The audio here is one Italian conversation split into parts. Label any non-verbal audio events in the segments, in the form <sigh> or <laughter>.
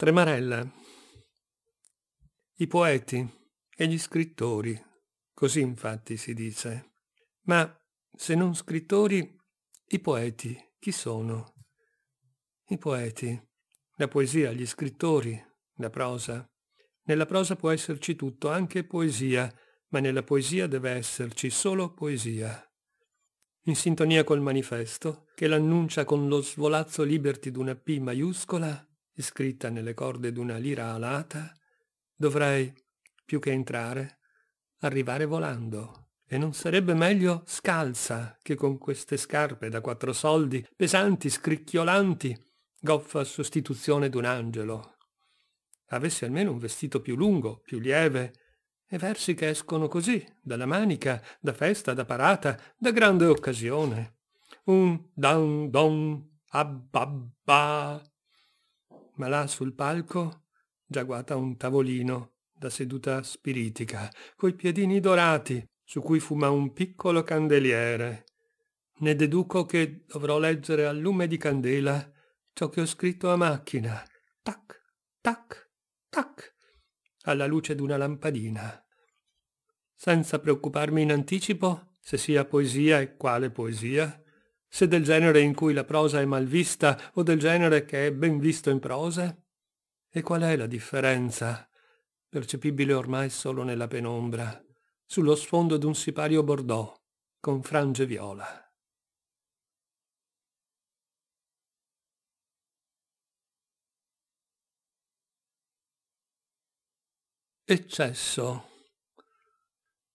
Tremarella, i poeti e gli scrittori, così infatti si dice. Ma se non scrittori, i poeti chi sono? I poeti, la poesia, gli scrittori, la prosa. Nella prosa può esserci tutto, anche poesia, ma nella poesia deve esserci solo poesia. In sintonia col manifesto, che l'annuncia con lo svolazzo liberty d'una P maiuscola, scritta nelle corde d'una lira alata, dovrei, più che entrare, arrivare volando. E non sarebbe meglio scalza che con queste scarpe da quattro soldi, pesanti, scricchiolanti, goffa sostituzione d'un angelo. Avessi almeno un vestito più lungo, più lieve, e versi che escono così, dalla manica, da festa, da parata, da grande occasione. Un dan don abbabba ma là sul palco già guata un tavolino da seduta spiritica, coi piedini dorati, su cui fuma un piccolo candeliere. Ne deduco che dovrò leggere al lume di candela ciò che ho scritto a macchina. Tac, tac, tac, alla luce d'una lampadina. Senza preoccuparmi in anticipo se sia poesia e quale poesia, se del genere in cui la prosa è mal vista o del genere che è ben visto in prosa? E qual è la differenza, percepibile ormai solo nella penombra, sullo sfondo d'un sipario bordeaux con frange viola? Eccesso.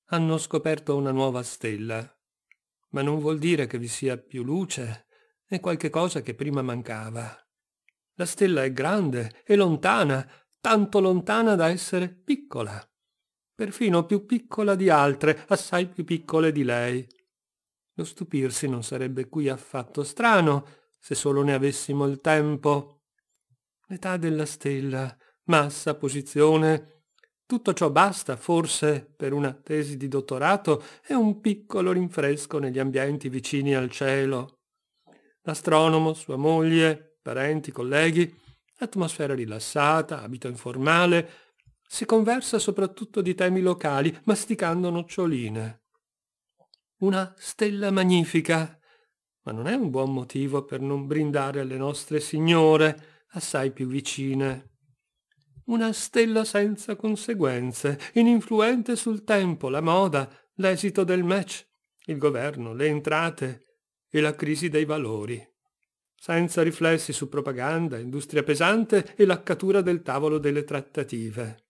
Hanno scoperto una nuova stella, ma non vuol dire che vi sia più luce, è qualche cosa che prima mancava. La stella è grande e lontana, tanto lontana da essere piccola, perfino più piccola di altre, assai più piccole di lei. Lo stupirsi non sarebbe qui affatto strano, se solo ne avessimo il tempo. L'età della stella, massa, posizione, tutto ciò basta, forse, per una tesi di dottorato e un piccolo rinfresco negli ambienti vicini al cielo. L'astronomo, sua moglie, parenti, colleghi, atmosfera rilassata, abito informale, si conversa soprattutto di temi locali, masticando noccioline. Una stella magnifica, ma non è un buon motivo per non brindare alle nostre signore, assai più vicine. Una stella senza conseguenze, ininfluente sul tempo, la moda, l'esito del match, il governo, le entrate e la crisi dei valori. Senza riflessi su propaganda, industria pesante e l'accatura del tavolo delle trattative.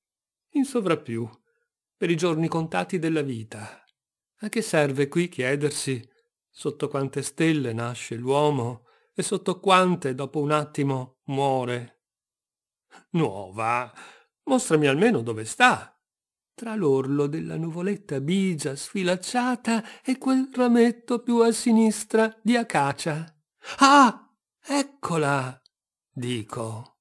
In sovrappiù, per i giorni contati della vita. A che serve qui chiedersi sotto quante stelle nasce l'uomo e sotto quante dopo un attimo muore? nuova mostrami almeno dove sta tra l'orlo della nuvoletta bigia sfilacciata e quel rametto più a sinistra di acacia ah eccola dico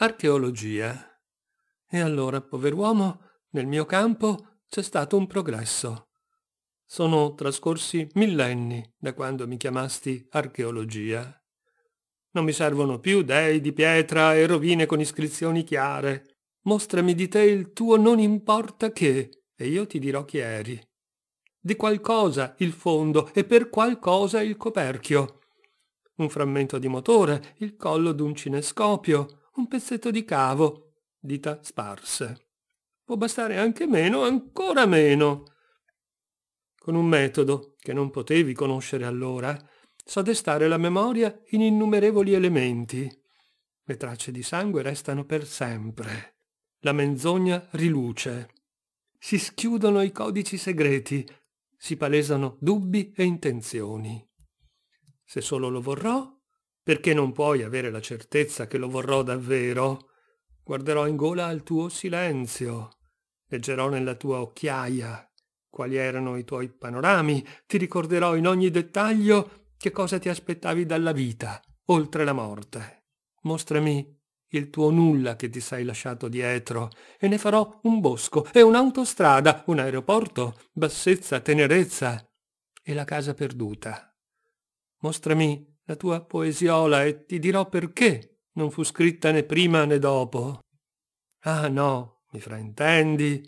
Archeologia. E allora, pover'uomo, nel mio campo c'è stato un progresso. Sono trascorsi millenni da quando mi chiamasti archeologia. Non mi servono più dei di pietra e rovine con iscrizioni chiare. Mostrami di te il tuo non importa che, e io ti dirò chi eri. Di qualcosa il fondo e per qualcosa il coperchio. Un frammento di motore, il collo d'un cinescopio, un pezzetto di cavo, dita sparse. Può bastare anche meno, ancora meno con un metodo che non potevi conoscere allora, so destare la memoria in innumerevoli elementi. Le tracce di sangue restano per sempre. La menzogna riluce. Si schiudono i codici segreti, si palesano dubbi e intenzioni. Se solo lo vorrò, perché non puoi avere la certezza che lo vorrò davvero, guarderò in gola al tuo silenzio, leggerò nella tua occhiaia quali erano i tuoi panorami, ti ricorderò in ogni dettaglio che cosa ti aspettavi dalla vita, oltre la morte. Mostrami il tuo nulla che ti sei lasciato dietro, e ne farò un bosco e un'autostrada, un aeroporto, bassezza, tenerezza e la casa perduta. Mostrami la tua poesiola e ti dirò perché non fu scritta né prima né dopo. Ah no, mi fraintendi,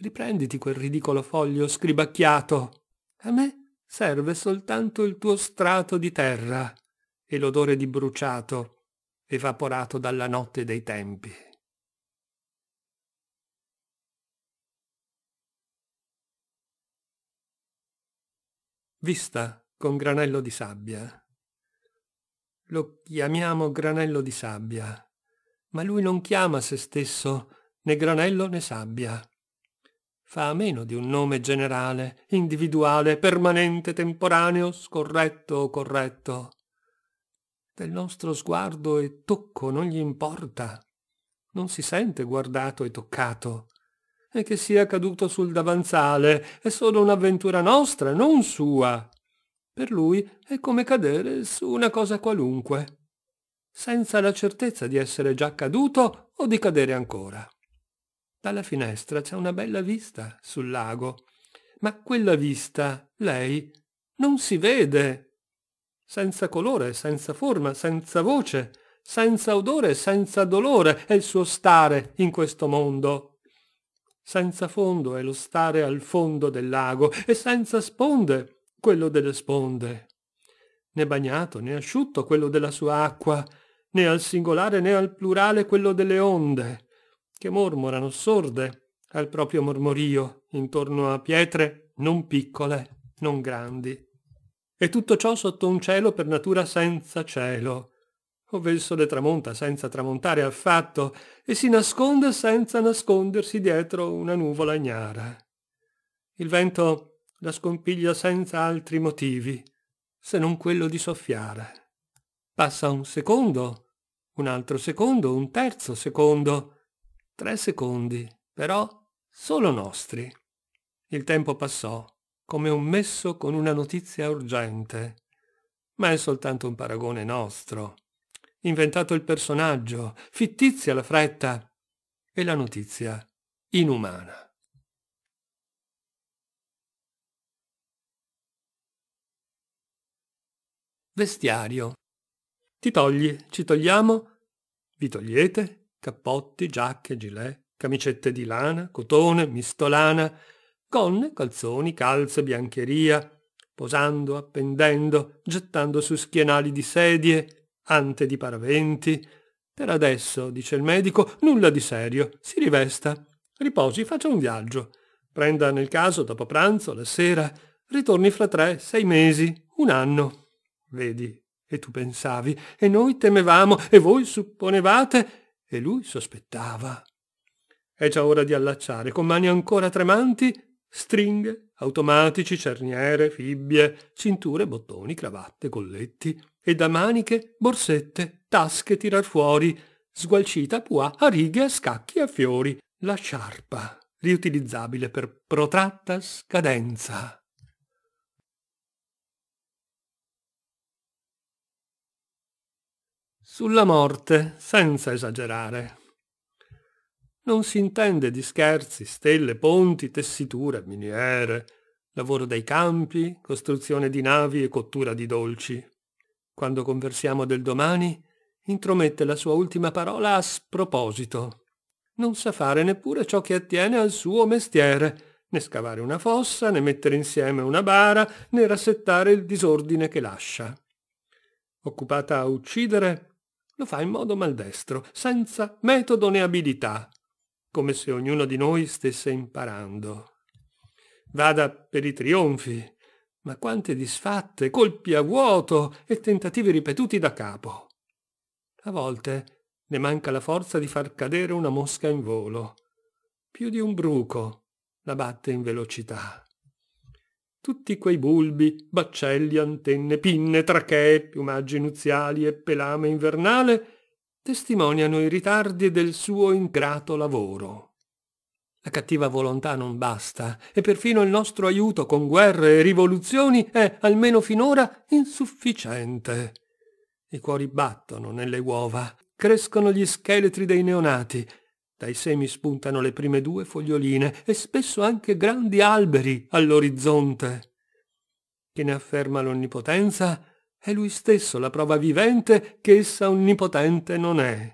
Riprenditi quel ridicolo foglio scribacchiato. A me serve soltanto il tuo strato di terra e l'odore di bruciato evaporato dalla notte dei tempi. Vista con granello di sabbia. Lo chiamiamo granello di sabbia, ma lui non chiama se stesso né granello né sabbia fa a meno di un nome generale, individuale, permanente, temporaneo, scorretto o corretto. Del nostro sguardo e tocco non gli importa. Non si sente guardato e toccato. E che sia caduto sul davanzale è solo un'avventura nostra, non sua. Per lui è come cadere su una cosa qualunque, senza la certezza di essere già caduto o di cadere ancora. Dalla finestra c'è una bella vista sul lago, ma quella vista, lei, non si vede. Senza colore, senza forma, senza voce, senza odore, senza dolore è il suo stare in questo mondo. Senza fondo è lo stare al fondo del lago e senza sponde quello delle sponde. Né bagnato né asciutto quello della sua acqua, né al singolare né al plurale quello delle onde che mormorano sorde al proprio mormorio intorno a pietre non piccole, non grandi. E tutto ciò sotto un cielo per natura senza cielo, ove il sole tramonta senza tramontare affatto e si nasconde senza nascondersi dietro una nuvola ignara. Il vento la scompiglia senza altri motivi, se non quello di soffiare. Passa un secondo, un altro secondo, un terzo secondo, Tre secondi, però solo nostri. Il tempo passò, come un messo con una notizia urgente. Ma è soltanto un paragone nostro. Inventato il personaggio, fittizia la fretta e la notizia inumana. Vestiario. Ti togli, ci togliamo, vi togliete, cappotti, giacche, gilet, camicette di lana, cotone, mistolana, gonne, calzoni, calze, biancheria, posando, appendendo, gettando su schienali di sedie, ante di paraventi. Per adesso, dice il medico, nulla di serio, si rivesta, riposi, faccia un viaggio. Prenda nel caso dopo pranzo, la sera, ritorni fra tre, sei mesi, un anno. Vedi, e tu pensavi, e noi temevamo, e voi supponevate, e lui sospettava. È già ora di allacciare, con mani ancora tremanti, stringhe, automatici, cerniere, fibbie, cinture, bottoni, cravatte, colletti e da maniche borsette, tasche tirar fuori, sgualcita puà, a righe, a scacchi, a fiori, la sciarpa, riutilizzabile per protratta scadenza. Sulla morte, senza esagerare. Non si intende di scherzi, stelle, ponti, tessiture, miniere, lavoro dei campi, costruzione di navi e cottura di dolci. Quando conversiamo del domani, intromette la sua ultima parola a sproposito. Non sa fare neppure ciò che attiene al suo mestiere, né scavare una fossa, né mettere insieme una bara, né rassettare il disordine che lascia. Occupata a uccidere, lo fa in modo maldestro, senza metodo né abilità, come se ognuno di noi stesse imparando. Vada per i trionfi, ma quante disfatte, colpi a vuoto e tentativi ripetuti da capo. A volte ne manca la forza di far cadere una mosca in volo. Più di un bruco la batte in velocità tutti quei bulbi, baccelli, antenne, pinne, trachee, piumaggi nuziali e pelame invernale testimoniano i ritardi del suo ingrato lavoro. La cattiva volontà non basta e perfino il nostro aiuto con guerre e rivoluzioni è, almeno finora, insufficiente. I cuori battono nelle uova, crescono gli scheletri dei neonati dai semi spuntano le prime due foglioline e spesso anche grandi alberi all'orizzonte. Chi ne afferma l'onnipotenza è lui stesso la prova vivente che essa onnipotente non è.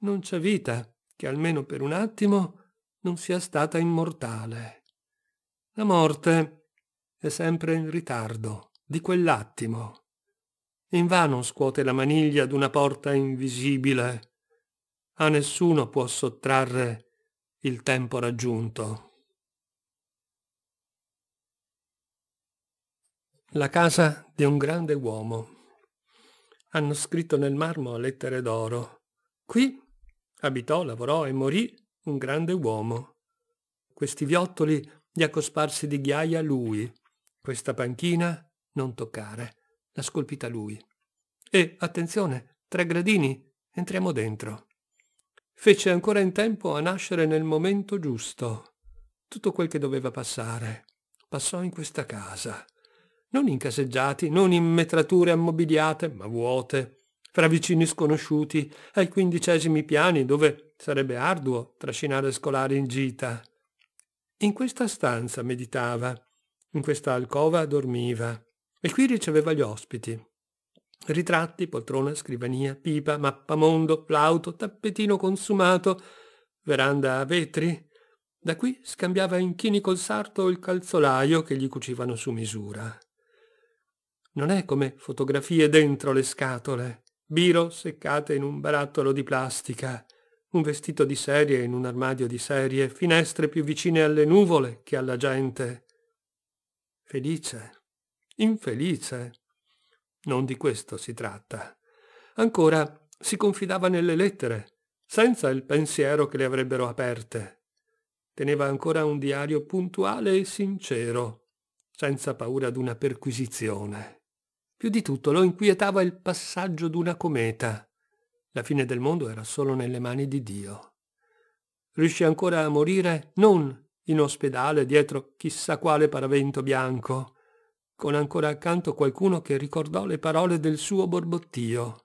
Non c'è vita che almeno per un attimo non sia stata immortale. La morte è sempre in ritardo di quell'attimo. Invano scuote la maniglia d'una porta invisibile a nessuno può sottrarre il tempo raggiunto. La casa di un grande uomo. Hanno scritto nel marmo lettere d'oro. Qui abitò, lavorò e morì un grande uomo. Questi viottoli li ha cosparsi di ghiaia lui. Questa panchina non toccare. L'ha scolpita lui. E, attenzione, tre gradini, entriamo dentro fece ancora in tempo a nascere nel momento giusto. Tutto quel che doveva passare passò in questa casa. Non in caseggiati, non in metrature ammobiliate, ma vuote, fra vicini sconosciuti, ai quindicesimi piani dove sarebbe arduo trascinare scolari in gita. In questa stanza meditava, in questa alcova dormiva e qui riceveva gli ospiti, Ritratti, poltrona, scrivania, pipa, mappamondo, flauto, tappetino consumato, veranda a vetri. Da qui scambiava inchini col sarto il calzolaio che gli cucivano su misura. Non è come fotografie dentro le scatole, biro seccate in un barattolo di plastica, un vestito di serie in un armadio di serie, finestre più vicine alle nuvole che alla gente. Felice, infelice. Non di questo si tratta. Ancora si confidava nelle lettere, senza il pensiero che le avrebbero aperte. Teneva ancora un diario puntuale e sincero, senza paura d'una perquisizione. Più di tutto lo inquietava il passaggio d'una cometa. La fine del mondo era solo nelle mani di Dio. Riuscì ancora a morire non in ospedale dietro chissà quale paravento bianco, con ancora accanto qualcuno che ricordò le parole del suo borbottio.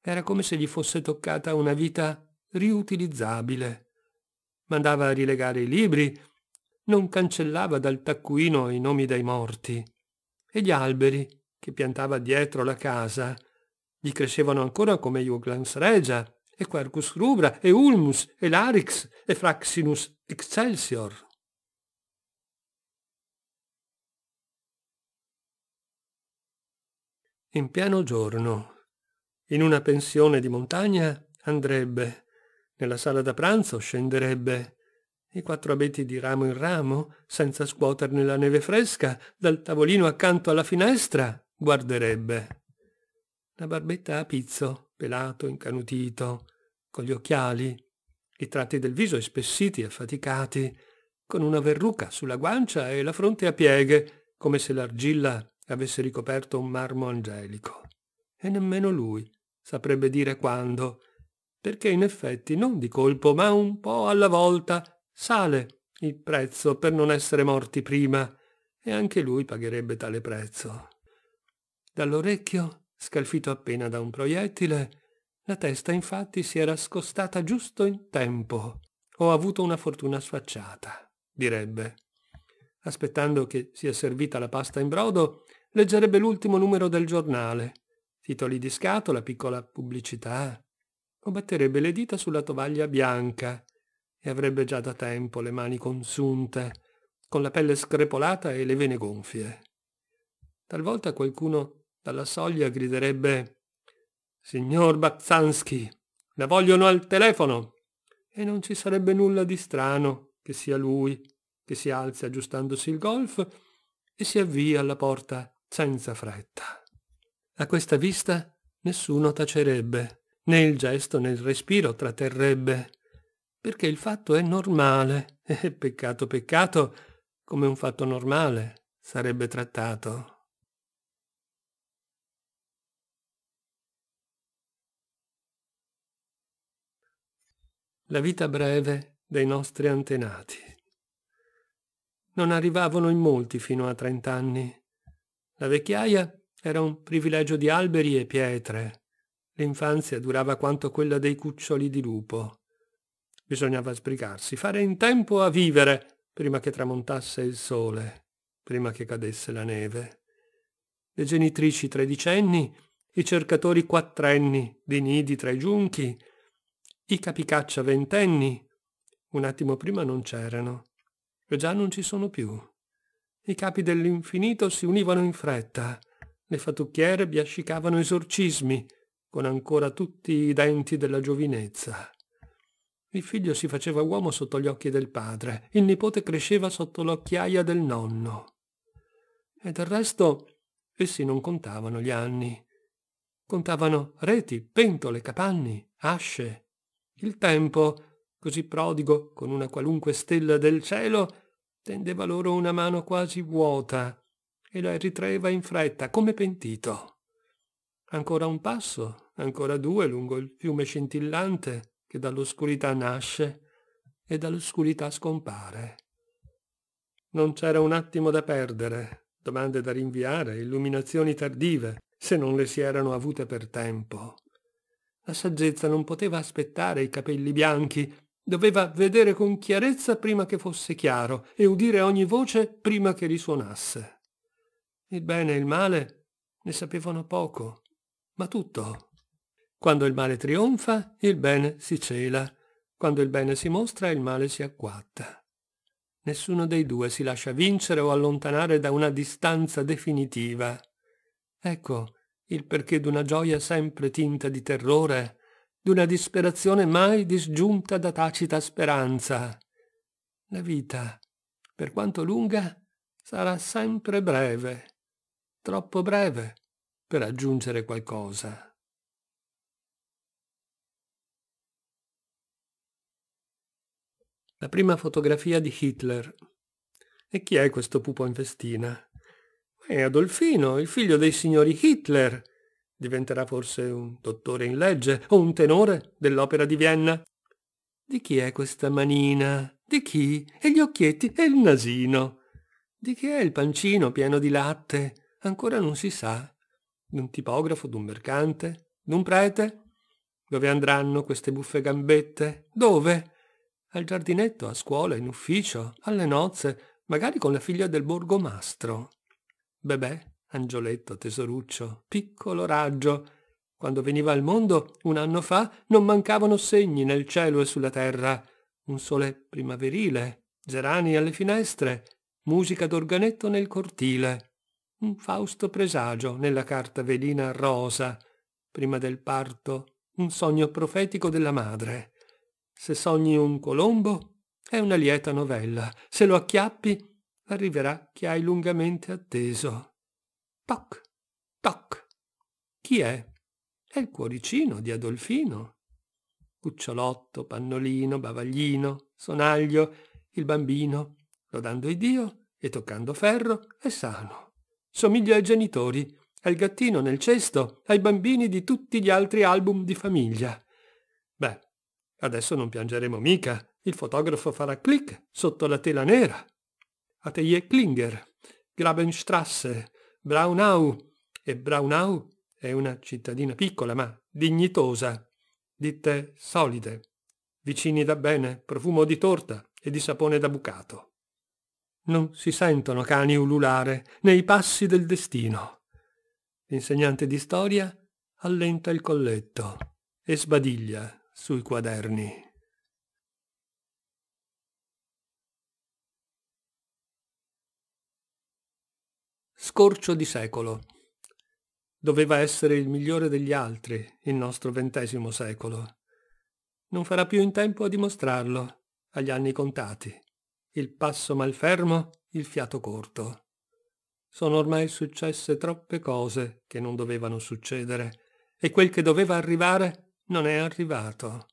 Era come se gli fosse toccata una vita riutilizzabile. Mandava a rilegare i libri, non cancellava dal taccuino i nomi dei morti. E gli alberi, che piantava dietro la casa, gli crescevano ancora come Juglans regia, e Quercus rubra, e Ulmus, e Larix, e Fraxinus excelsior. in pieno giorno. In una pensione di montagna andrebbe, nella sala da pranzo scenderebbe, i quattro abeti di ramo in ramo, senza scuoterne la neve fresca, dal tavolino accanto alla finestra, guarderebbe. La barbetta a pizzo, pelato, incanutito, con gli occhiali, i tratti del viso espessiti e affaticati, con una verruca sulla guancia e la fronte a pieghe, come se l'argilla avesse ricoperto un marmo angelico. E nemmeno lui saprebbe dire quando, perché in effetti non di colpo, ma un po' alla volta, sale il prezzo per non essere morti prima, e anche lui pagherebbe tale prezzo. Dall'orecchio, scalfito appena da un proiettile, la testa infatti si era scostata giusto in tempo. Ho avuto una fortuna sfacciata, direbbe. Aspettando che sia servita la pasta in brodo, leggerebbe l'ultimo numero del giornale, titoli di scatola, piccola pubblicità, o batterebbe le dita sulla tovaglia bianca e avrebbe già da tempo le mani consunte, con la pelle screpolata e le vene gonfie. Talvolta qualcuno dalla soglia griderebbe Signor Bazzanski, la vogliono al telefono! E non ci sarebbe nulla di strano che sia lui che si alzi aggiustandosi il golf e si avvia alla porta senza fretta. A questa vista nessuno tacerebbe, né il gesto né il respiro tratterrebbe, perché il fatto è normale <laughs> e eh, peccato peccato come un fatto normale sarebbe trattato. La vita breve dei nostri antenati. Non arrivavano in molti fino a trent'anni, la vecchiaia era un privilegio di alberi e pietre. L'infanzia durava quanto quella dei cuccioli di lupo. Bisognava sbrigarsi, fare in tempo a vivere prima che tramontasse il sole, prima che cadesse la neve. Le genitrici tredicenni, i cercatori quattrenni di nidi tra i giunchi, i capicaccia ventenni, un attimo prima non c'erano, e già non ci sono più. I capi dell'infinito si univano in fretta. Le fatucchiere biascicavano esorcismi, con ancora tutti i denti della giovinezza. Il figlio si faceva uomo sotto gli occhi del padre, il nipote cresceva sotto l'occhiaia del nonno. E del resto essi non contavano gli anni. Contavano reti, pentole, capanni, asce. Il tempo, così prodigo con una qualunque stella del cielo, Tendeva loro una mano quasi vuota e la ritraeva in fretta, come pentito. Ancora un passo, ancora due lungo il fiume scintillante che dall'oscurità nasce e dall'oscurità scompare. Non c'era un attimo da perdere, domande da rinviare, illuminazioni tardive, se non le si erano avute per tempo. La saggezza non poteva aspettare i capelli bianchi Doveva vedere con chiarezza prima che fosse chiaro e udire ogni voce prima che risuonasse. Il bene e il male ne sapevano poco, ma tutto. Quando il male trionfa, il bene si cela. Quando il bene si mostra, il male si acquatta. Nessuno dei due si lascia vincere o allontanare da una distanza definitiva. Ecco il perché d'una gioia sempre tinta di terrore di una disperazione mai disgiunta da tacita speranza. La vita, per quanto lunga, sarà sempre breve, troppo breve per aggiungere qualcosa. La prima fotografia di Hitler. E chi è questo pupo in festina? È Adolfino, il figlio dei signori Hitler, Diventerà forse un dottore in legge o un tenore dell'opera di Vienna? Di chi è questa manina? Di chi? E gli occhietti e il nasino? Di chi è il pancino pieno di latte? Ancora non si sa. D'un tipografo, d'un mercante, d'un prete? Dove andranno queste buffe gambette? Dove? Al giardinetto, a scuola, in ufficio, alle nozze, magari con la figlia del borgomastro. Bebè, angioletto, tesoruccio, piccolo raggio. Quando veniva al mondo, un anno fa, non mancavano segni nel cielo e sulla terra. Un sole primaverile, gerani alle finestre, musica d'organetto nel cortile, un fausto presagio nella carta velina rosa, prima del parto, un sogno profetico della madre. Se sogni un colombo, è una lieta novella. Se lo acchiappi, arriverà chi hai lungamente atteso. Toc, toc. Chi è? È il cuoricino di Adolfino. Cucciolotto, pannolino, bavaglino, sonaglio, il bambino, lodando Dio e toccando ferro, è sano. Somiglia ai genitori, al gattino nel cesto, ai bambini di tutti gli altri album di famiglia. Beh, adesso non piangeremo mica. Il fotografo farà clic sotto la tela nera. Atelier Klinger, Grabenstrasse, Braunau e Braunau è una cittadina piccola ma dignitosa, ditte solide, vicini da bene, profumo di torta e di sapone da bucato. Non si sentono cani ululare nei passi del destino. L'insegnante di storia allenta il colletto e sbadiglia sui quaderni. Scorcio di secolo. Doveva essere il migliore degli altri, il nostro ventesimo secolo. Non farà più in tempo a dimostrarlo, agli anni contati. Il passo malfermo, il fiato corto. Sono ormai successe troppe cose che non dovevano succedere, e quel che doveva arrivare non è arrivato.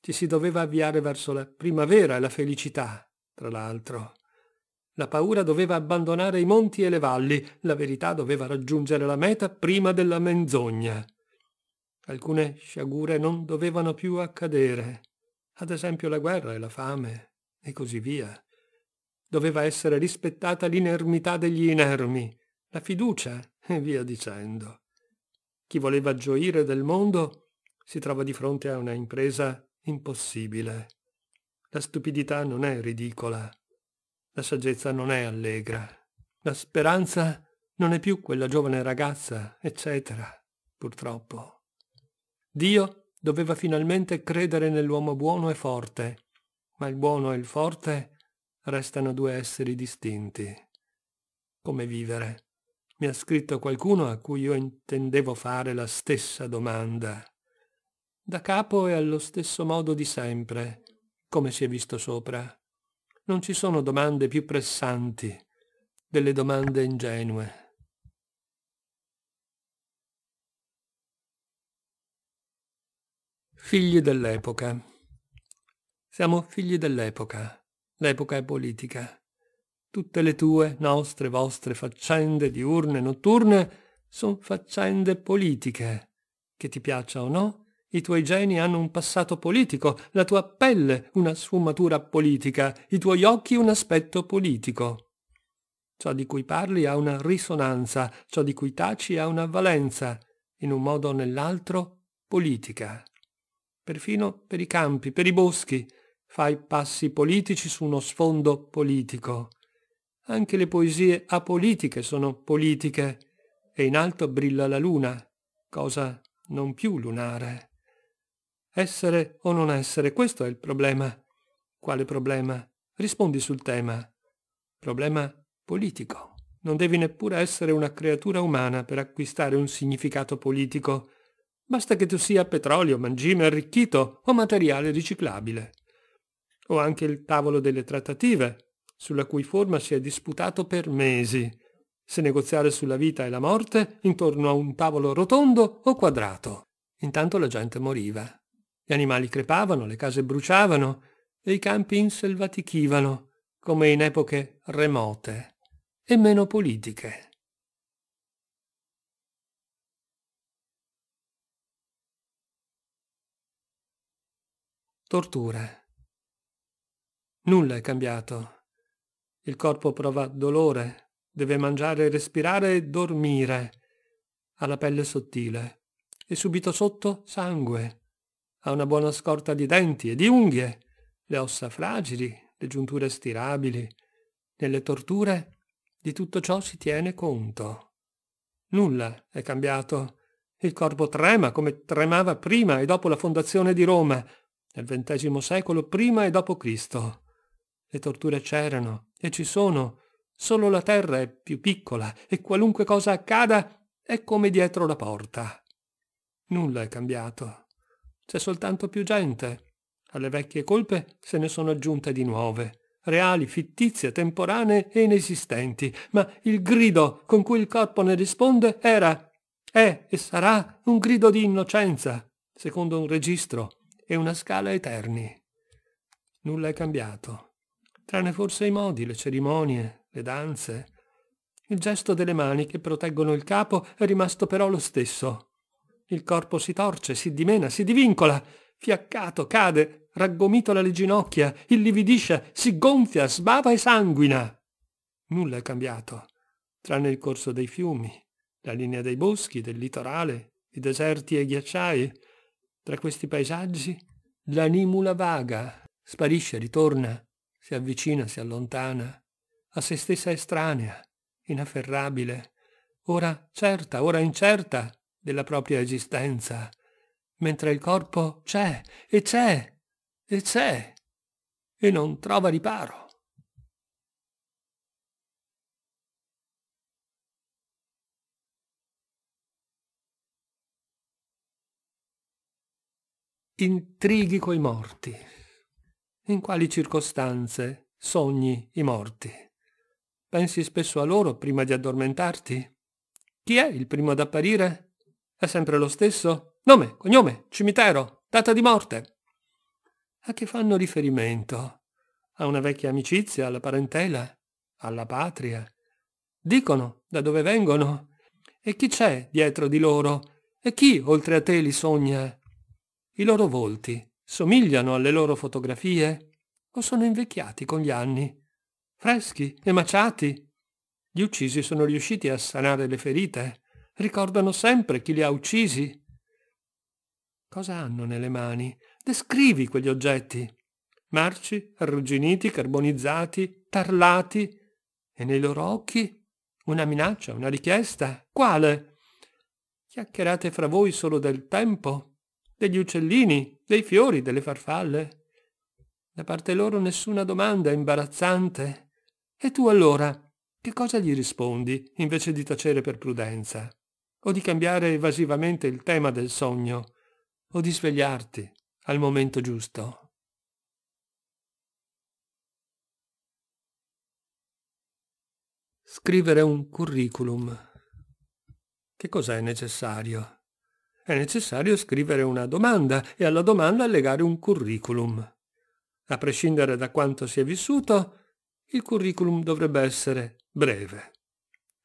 Ci si doveva avviare verso la primavera e la felicità, tra l'altro. La paura doveva abbandonare i monti e le valli, la verità doveva raggiungere la meta prima della menzogna. Alcune sciagure non dovevano più accadere, ad esempio la guerra e la fame, e così via. Doveva essere rispettata l'inermità degli inermi, la fiducia, e via dicendo. Chi voleva gioire del mondo si trova di fronte a una impresa impossibile. La stupidità non è ridicola, la saggezza non è allegra. La speranza non è più quella giovane ragazza, eccetera, purtroppo. Dio doveva finalmente credere nell'uomo buono e forte, ma il buono e il forte restano due esseri distinti. Come vivere? Mi ha scritto qualcuno a cui io intendevo fare la stessa domanda. Da capo e allo stesso modo di sempre, come si è visto sopra non ci sono domande più pressanti delle domande ingenue. Figli dell'epoca. Siamo figli dell'epoca. L'epoca è politica. Tutte le tue, nostre, vostre faccende diurne e notturne sono faccende politiche, che ti piaccia o no, i tuoi geni hanno un passato politico, la tua pelle una sfumatura politica, i tuoi occhi un aspetto politico. Ciò di cui parli ha una risonanza, ciò di cui taci ha una valenza, in un modo o nell'altro, politica. Perfino per i campi, per i boschi, fai passi politici su uno sfondo politico. Anche le poesie apolitiche sono politiche, e in alto brilla la luna, cosa non più lunare. Essere o non essere, questo è il problema. Quale problema? Rispondi sul tema. Problema politico. Non devi neppure essere una creatura umana per acquistare un significato politico. Basta che tu sia petrolio, mangime arricchito o materiale riciclabile. O anche il tavolo delle trattative, sulla cui forma si è disputato per mesi, se negoziare sulla vita e la morte intorno a un tavolo rotondo o quadrato. Intanto la gente moriva. Gli animali crepavano, le case bruciavano e i campi inselvatichivano, come in epoche remote e meno politiche. Torture. Nulla è cambiato. Il corpo prova dolore, deve mangiare, respirare e dormire. Ha la pelle sottile e subito sotto sangue ha una buona scorta di denti e di unghie, le ossa fragili, le giunture stirabili. Nelle torture di tutto ciò si tiene conto. Nulla è cambiato. Il corpo trema come tremava prima e dopo la fondazione di Roma, nel XX secolo prima e dopo Cristo. Le torture c'erano e ci sono. Solo la terra è più piccola e qualunque cosa accada è come dietro la porta. Nulla è cambiato. C'è soltanto più gente. Alle vecchie colpe se ne sono aggiunte di nuove, reali, fittizie, temporanee e inesistenti, ma il grido con cui il corpo ne risponde era, è e sarà un grido di innocenza, secondo un registro e una scala eterni. Nulla è cambiato, tranne forse i modi, le cerimonie, le danze. Il gesto delle mani che proteggono il capo è rimasto però lo stesso il corpo si torce, si dimena, si divincola, fiaccato, cade, raggomitola le ginocchia, illividisce, si gonfia, sbava e sanguina. Nulla è cambiato, tranne il corso dei fiumi, la linea dei boschi, del litorale, i deserti e i ghiacciai. Tra questi paesaggi, l'animula vaga, sparisce, ritorna, si avvicina, si allontana, a se stessa estranea, inafferrabile, ora certa, ora incerta, della propria esistenza, mentre il corpo c'è e c'è e c'è e non trova riparo. intrighi coi morti. In quali circostanze sogni i morti? Pensi spesso a loro prima di addormentarti? Chi è il primo ad apparire? È sempre lo stesso? Nome, cognome, cimitero, data di morte. A che fanno riferimento? A una vecchia amicizia, alla parentela, alla patria? Dicono da dove vengono? E chi c'è dietro di loro? E chi oltre a te li sogna? I loro volti somigliano alle loro fotografie? O sono invecchiati con gli anni? Freschi e maciati? Gli uccisi sono riusciti a sanare le ferite? Ricordano sempre chi li ha uccisi. Cosa hanno nelle mani? Descrivi quegli oggetti. Marci, arrugginiti, carbonizzati, tarlati. E nei loro occhi? Una minaccia, una richiesta? Quale? Chiacchierate fra voi solo del tempo, degli uccellini, dei fiori, delle farfalle. Da parte loro nessuna domanda imbarazzante. E tu allora, che cosa gli rispondi invece di tacere per prudenza? o di cambiare evasivamente il tema del sogno, o di svegliarti al momento giusto. Scrivere un curriculum. Che cos'è necessario? È necessario scrivere una domanda e alla domanda legare un curriculum. A prescindere da quanto si è vissuto, il curriculum dovrebbe essere breve.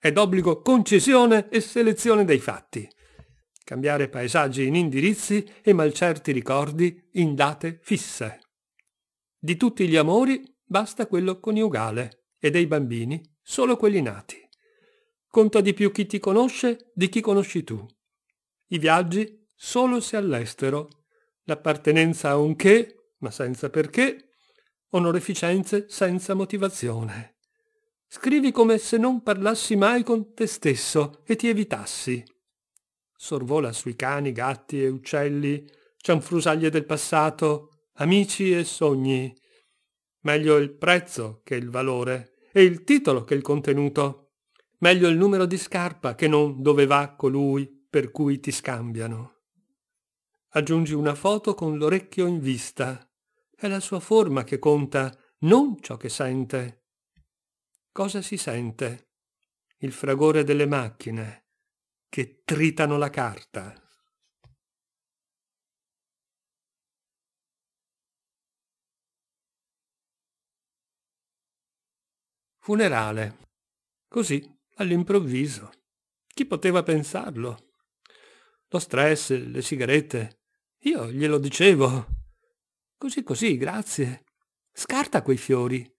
È d'obbligo concisione e selezione dei fatti. Cambiare paesaggi in indirizzi e malcerti ricordi in date fisse. Di tutti gli amori basta quello coniugale e dei bambini solo quelli nati. Conta di più chi ti conosce di chi conosci tu. I viaggi solo se all'estero. L'appartenenza a un che, ma senza perché. Onoreficenze senza motivazione. Scrivi come se non parlassi mai con te stesso e ti evitassi. Sorvola sui cani, gatti e uccelli, cianfrusaglie del passato, amici e sogni. Meglio il prezzo che il valore e il titolo che il contenuto. Meglio il numero di scarpa che non dove va colui per cui ti scambiano. Aggiungi una foto con l'orecchio in vista. È la sua forma che conta, non ciò che sente. Cosa si sente? Il fragore delle macchine che tritano la carta. Funerale. Così, all'improvviso. Chi poteva pensarlo? Lo stress, le sigarette. Io glielo dicevo. Così così, grazie. Scarta quei fiori.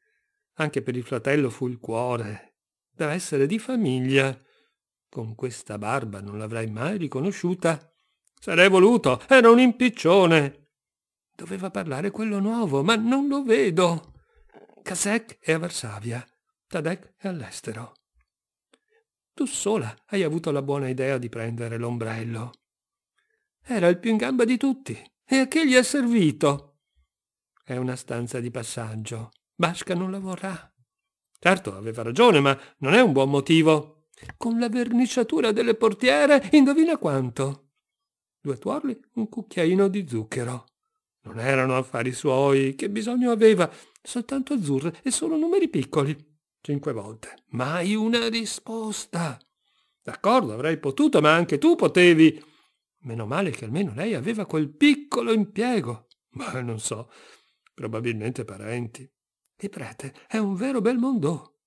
Anche per il fratello fu il cuore. Deve essere di famiglia. Con questa barba non l'avrai mai riconosciuta. Sarei voluto, era un impiccione. Doveva parlare quello nuovo, ma non lo vedo. Kasek è a Varsavia, Tadek è all'estero. Tu sola hai avuto la buona idea di prendere l'ombrello. Era il più in gamba di tutti. E a che gli è servito? È una stanza di passaggio. Basca non la vorrà. Certo, aveva ragione, ma non è un buon motivo. Con la verniciatura delle portiere, indovina quanto? Due tuorli, un cucchiaino di zucchero. Non erano affari suoi, che bisogno aveva? Soltanto azzurre e solo numeri piccoli. Cinque volte. Mai una risposta. D'accordo, avrei potuto, ma anche tu potevi. Meno male che almeno lei aveva quel piccolo impiego. Ma non so, probabilmente parenti. Il prete è un vero bel mondo.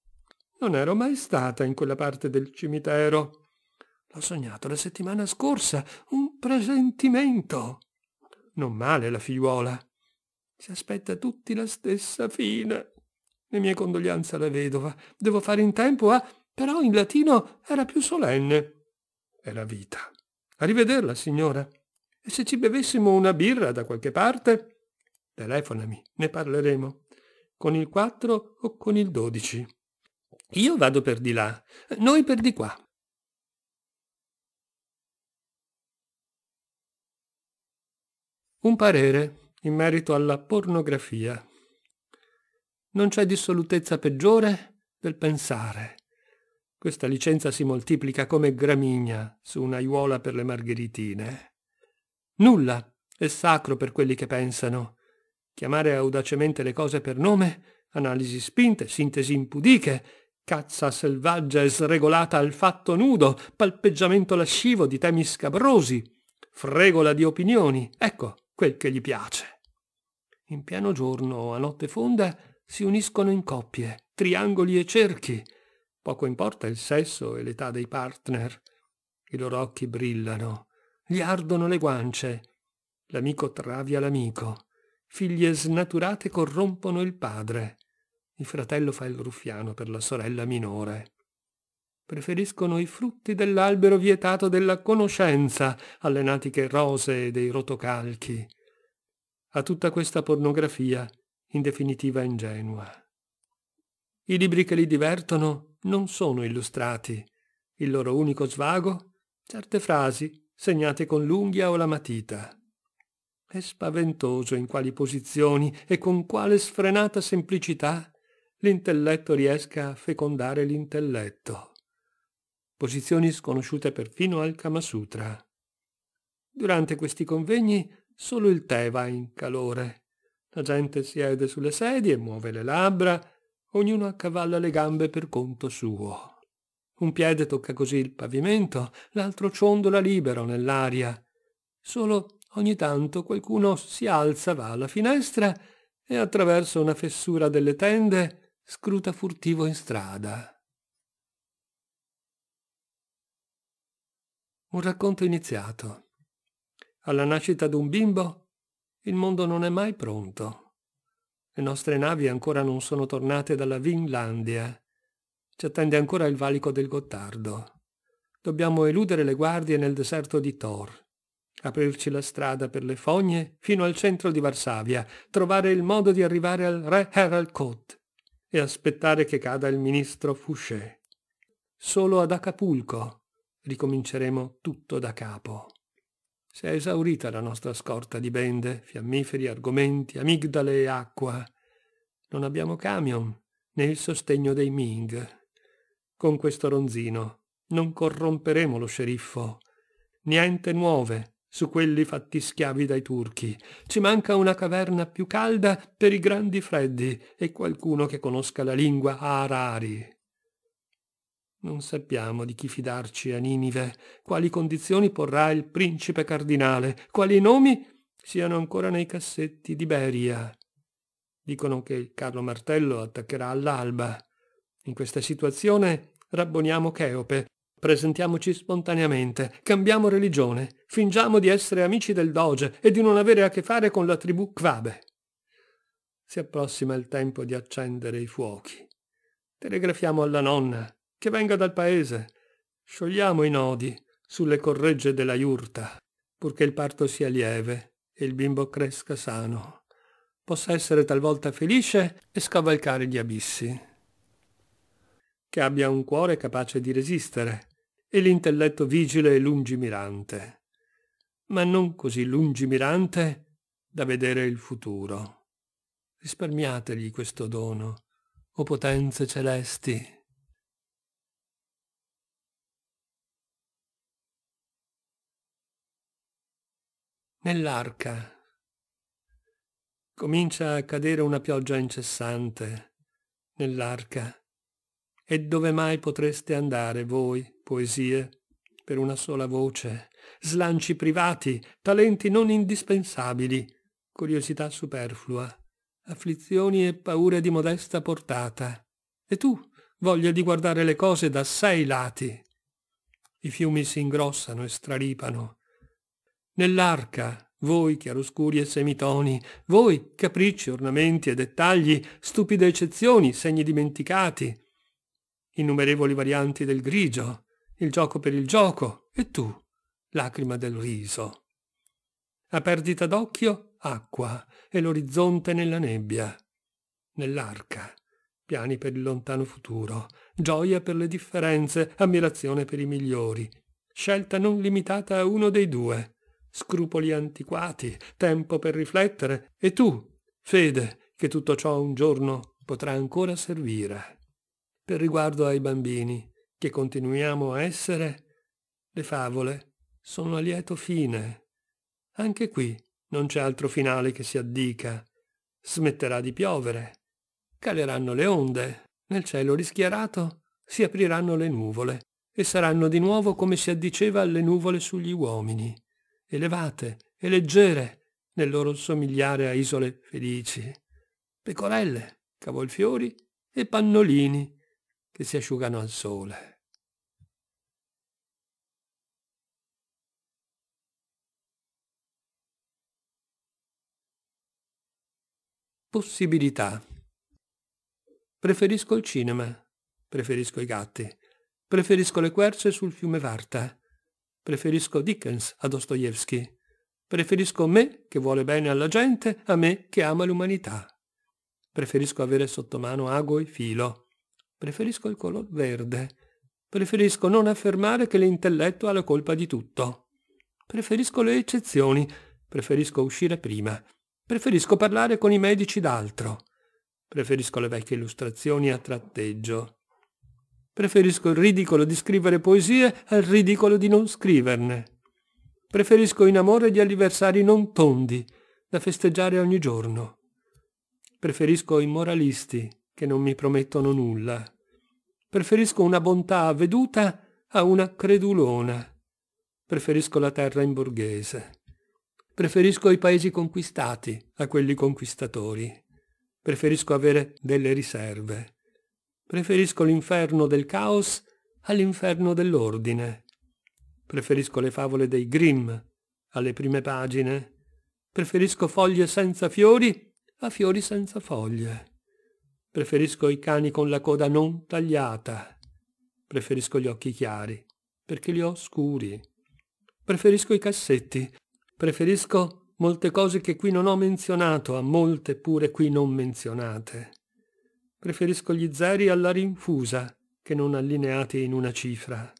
Non ero mai stata in quella parte del cimitero. L'ho sognato la settimana scorsa, un presentimento. Non male la figliuola. Si aspetta tutti la stessa fine. Le mie condoglianze alla vedova. Devo fare in tempo a... però in latino era più solenne. È la vita. Arrivederla, signora. E se ci bevessimo una birra da qualche parte? Telefonami, ne parleremo con il 4 o con il 12. Io vado per di là, noi per di qua. Un parere in merito alla pornografia. Non c'è dissolutezza peggiore del pensare. Questa licenza si moltiplica come gramigna su un'aiuola per le margheritine. Nulla è sacro per quelli che pensano, chiamare audacemente le cose per nome, analisi spinte, sintesi impudiche, cazza selvaggia e sregolata al fatto nudo, palpeggiamento lascivo di temi scabrosi, fregola di opinioni, ecco quel che gli piace. In pieno giorno, a notte fonda, si uniscono in coppie, triangoli e cerchi. Poco importa il sesso e l'età dei partner. I loro occhi brillano, gli ardono le guance. L'amico travia l'amico figlie snaturate corrompono il padre. Il fratello fa il ruffiano per la sorella minore. Preferiscono i frutti dell'albero vietato della conoscenza alle natiche rosee dei rotocalchi. A tutta questa pornografia, in definitiva ingenua. I libri che li divertono non sono illustrati. Il loro unico svago? Certe frasi segnate con l'unghia o la matita. È spaventoso in quali posizioni e con quale sfrenata semplicità l'intelletto riesca a fecondare l'intelletto. Posizioni sconosciute perfino al Kama Sutra. Durante questi convegni solo il tè va in calore. La gente siede sulle sedie, muove le labbra, ognuno accavalla le gambe per conto suo. Un piede tocca così il pavimento, l'altro ciondola libero nell'aria. Solo Ogni tanto qualcuno si alza, va alla finestra e attraverso una fessura delle tende scruta furtivo in strada. Un racconto iniziato. Alla nascita di un bimbo il mondo non è mai pronto. Le nostre navi ancora non sono tornate dalla Vinlandia. Ci attende ancora il valico del Gottardo. Dobbiamo eludere le guardie nel deserto di Thor aprirci la strada per le fogne fino al centro di Varsavia, trovare il modo di arrivare al re Harald Court e aspettare che cada il ministro Fouché. Solo ad Acapulco ricominceremo tutto da capo. Si è esaurita la nostra scorta di bende, fiammiferi, argomenti, amigdale e acqua. Non abbiamo camion né il sostegno dei Ming. Con questo ronzino non corromperemo lo sceriffo. Niente nuove su quelli fatti schiavi dai turchi. Ci manca una caverna più calda per i grandi freddi e qualcuno che conosca la lingua arari. Non sappiamo di chi fidarci a Ninive, quali condizioni porrà il principe cardinale, quali nomi siano ancora nei cassetti di Beria. Dicono che Carlo Martello attaccherà all'alba. In questa situazione rabboniamo Cheope, Presentiamoci spontaneamente, cambiamo religione, fingiamo di essere amici del doge e di non avere a che fare con la tribù Kvabe. Si approssima il tempo di accendere i fuochi. Telegrafiamo alla nonna, che venga dal paese. Sciogliamo i nodi sulle corregge della iurta, purché il parto sia lieve e il bimbo cresca sano, possa essere talvolta felice e scavalcare gli abissi. Che abbia un cuore capace di resistere, e l'intelletto vigile e lungimirante, ma non così lungimirante da vedere il futuro. Risparmiategli questo dono, o potenze celesti. Nell'arca comincia a cadere una pioggia incessante nell'arca e dove mai potreste andare voi, poesie? Per una sola voce, slanci privati, talenti non indispensabili, curiosità superflua, afflizioni e paure di modesta portata. E tu, voglia di guardare le cose da sei lati. I fiumi si ingrossano e straripano. Nell'arca, voi chiaroscuri e semitoni, voi capricci, ornamenti e dettagli, stupide eccezioni, segni dimenticati, innumerevoli varianti del grigio, il gioco per il gioco, e tu, lacrima del riso. A perdita d'occhio, acqua e l'orizzonte nella nebbia. Nell'arca, piani per il lontano futuro, gioia per le differenze, ammirazione per i migliori, scelta non limitata a uno dei due, scrupoli antiquati, tempo per riflettere, e tu, fede, che tutto ciò un giorno potrà ancora servire per riguardo ai bambini, che continuiamo a essere, le favole sono a lieto fine. Anche qui non c'è altro finale che si addica. Smetterà di piovere, caleranno le onde, nel cielo rischiarato si apriranno le nuvole e saranno di nuovo come si addiceva alle nuvole sugli uomini, elevate e leggere nel loro somigliare a isole felici. Pecorelle, cavolfiori e pannolini che si asciugano al sole. Possibilità. Preferisco il cinema, preferisco i gatti, preferisco le querce sul fiume Varta, preferisco Dickens a Dostoevsky, preferisco me che vuole bene alla gente a me che ama l'umanità. Preferisco avere sotto mano ago e filo, Preferisco il color verde. Preferisco non affermare che l'intelletto ha la colpa di tutto. Preferisco le eccezioni. Preferisco uscire prima. Preferisco parlare con i medici d'altro. Preferisco le vecchie illustrazioni a tratteggio. Preferisco il ridicolo di scrivere poesie al ridicolo di non scriverne. Preferisco in amore gli anniversari non tondi, da festeggiare ogni giorno. Preferisco i moralisti che non mi promettono nulla. Preferisco una bontà avveduta a una credulona. Preferisco la terra in borghese. Preferisco i paesi conquistati a quelli conquistatori. Preferisco avere delle riserve. Preferisco l'inferno del caos all'inferno dell'ordine. Preferisco le favole dei Grimm alle prime pagine. Preferisco foglie senza fiori a fiori senza foglie. Preferisco i cani con la coda non tagliata. Preferisco gli occhi chiari, perché li ho scuri. Preferisco i cassetti. Preferisco molte cose che qui non ho menzionato, a molte pure qui non menzionate. Preferisco gli zeri alla rinfusa, che non allineati in una cifra.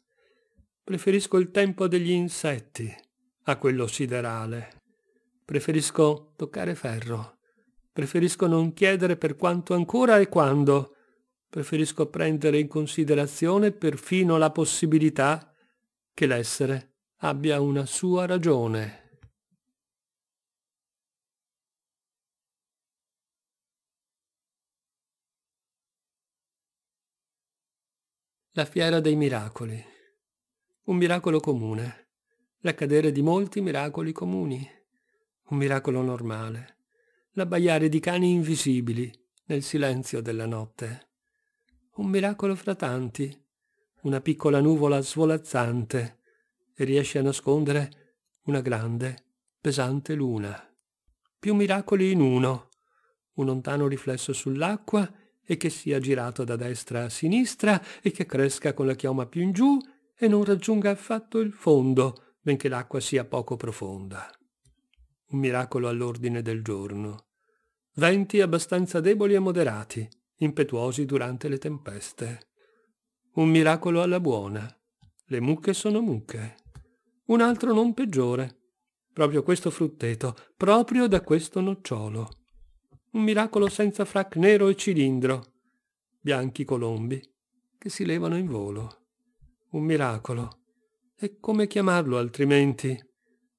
Preferisco il tempo degli insetti a quello siderale. Preferisco toccare ferro Preferisco non chiedere per quanto ancora e quando. Preferisco prendere in considerazione perfino la possibilità che l'essere abbia una sua ragione. La fiera dei miracoli. Un miracolo comune. L'accadere di molti miracoli comuni. Un miracolo normale l'abbaiare di cani invisibili nel silenzio della notte. Un miracolo fra tanti, una piccola nuvola svolazzante e riesce a nascondere una grande, pesante luna. Più miracoli in uno, un lontano riflesso sull'acqua e che sia girato da destra a sinistra e che cresca con la chioma più in giù e non raggiunga affatto il fondo, benché l'acqua sia poco profonda un miracolo all'ordine del giorno. Venti abbastanza deboli e moderati, impetuosi durante le tempeste. Un miracolo alla buona. Le mucche sono mucche. Un altro non peggiore. Proprio questo frutteto, proprio da questo nocciolo. Un miracolo senza frac nero e cilindro. Bianchi colombi che si levano in volo. Un miracolo. E come chiamarlo altrimenti?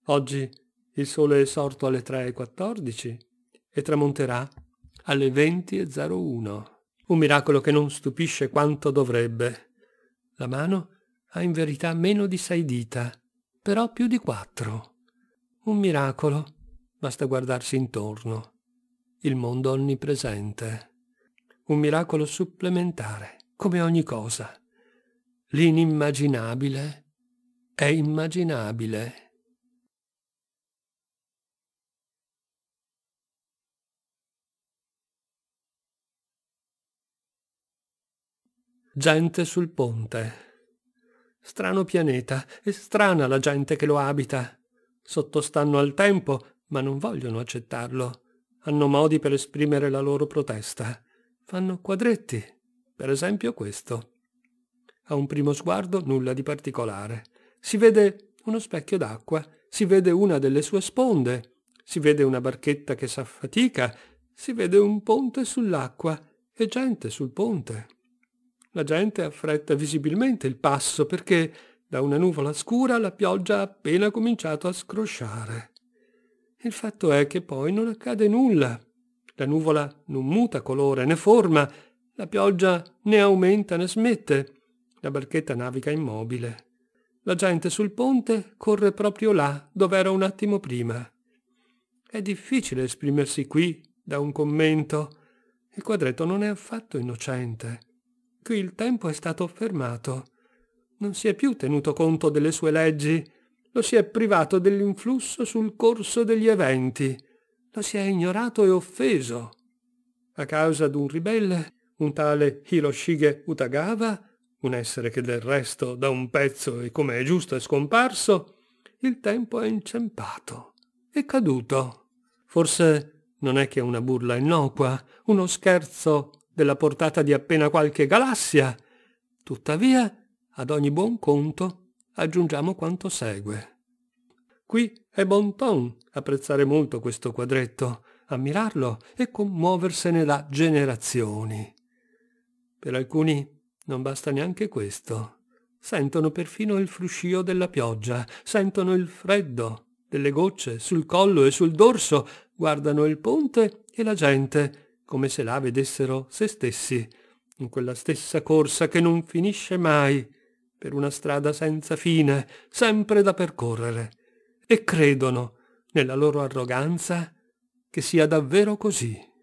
Oggi il sole è sorto alle 3.14 e tramonterà alle 20.01. Un miracolo che non stupisce quanto dovrebbe. La mano ha in verità meno di sei dita, però più di quattro. Un miracolo. Basta guardarsi intorno. Il mondo onnipresente. Un miracolo supplementare, come ogni cosa. L'inimmaginabile è immaginabile. gente sul ponte. Strano pianeta e strana la gente che lo abita. Sottostanno al tempo, ma non vogliono accettarlo. Hanno modi per esprimere la loro protesta. Fanno quadretti, per esempio questo. A un primo sguardo nulla di particolare. Si vede uno specchio d'acqua, si vede una delle sue sponde, si vede una barchetta che s'affatica, si vede un ponte sull'acqua e gente sul ponte. La gente affretta visibilmente il passo perché da una nuvola scura la pioggia ha appena cominciato a scrosciare. Il fatto è che poi non accade nulla. La nuvola non muta colore né forma, la pioggia né aumenta né smette. La barchetta naviga immobile. La gente sul ponte corre proprio là, dove era un attimo prima. È difficile esprimersi qui da un commento. Il quadretto non è affatto innocente. Qui il tempo è stato fermato. Non si è più tenuto conto delle sue leggi, lo si è privato dell'influsso sul corso degli eventi, lo si è ignorato e offeso. A causa d'un ribelle, un tale Hiroshige Utagawa, un essere che del resto da un pezzo e come è giusto è scomparso, il tempo è inciampato, è caduto. Forse non è che una burla innocua, uno scherzo della portata di appena qualche galassia. Tuttavia, ad ogni buon conto, aggiungiamo quanto segue. Qui è bon ton apprezzare molto questo quadretto, ammirarlo e commuoversene da generazioni. Per alcuni non basta neanche questo. Sentono perfino il fruscio della pioggia, sentono il freddo delle gocce sul collo e sul dorso, guardano il ponte e la gente, come se là vedessero se stessi, in quella stessa corsa che non finisce mai, per una strada senza fine, sempre da percorrere, e credono, nella loro arroganza, che sia davvero così.